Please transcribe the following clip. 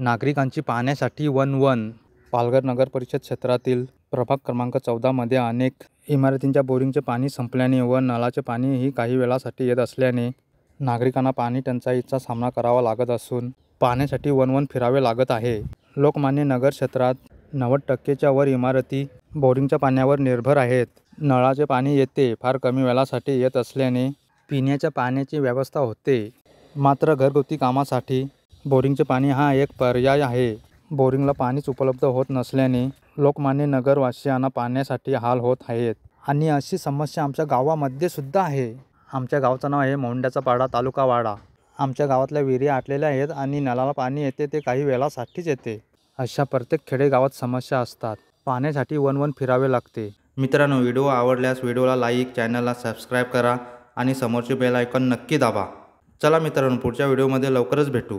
नागरिकांची पाहण्यासाठी one one Palghar नगर परिषद क्षेत्रातील प्रभाग क्रमांक चौदामध्ये अनेक इमारतींच्या बोरिंगचे पाणी संपल्याने व नळाचे पाणीही काही वेळासाठी येत असल्याने नागरिकांना पाणी टंचाईचा सामना करावा लागत असून पाण्यासाठी वन वन फिरावे लागत आहे लोकमान्य नगर क्षेत्रात नव्वद टक्केच्या वर इमारती बोरिंगच्या पाण्यावर निर्भर आहेत नळाचे पाणी येते फार कमी वेळासाठी येत असल्याने पिण्याच्या पाण्याची व्यवस्था होते मात्र घरगुती कामासाठी बोरिंगचे पाणी हा एक पर्याय आहे बोरिंगला पाणीच उपलब्ध होत नसल्याने लोकमान्य नगरवासियांना पाण्यासाठी हाल होत आहेत आणि अशी समस्या आमच्या गावामध्ये सुद्धा आहे आमच्या गावचं नाव आहे मोंड्याचा पाडा तालुका वाडा आमच्या गावातल्या विहिरी आटलेल्या आहेत आणि नळाला पाणी येते ते काही वेळासाठीच येते अशा प्रत्येक खेडेगावात समस्या असतात पाण्यासाठी वन वन फिरावे लागते मित्रांनो व्हिडिओ आवडल्यास व्हिडिओला लाईक चॅनलला सबस्क्राईब करा आणि समोरचे बेल आयकॉन नक्की दाबा चला मित्रांनो पुढच्या व्हिडिओमध्ये लवकरच भेटू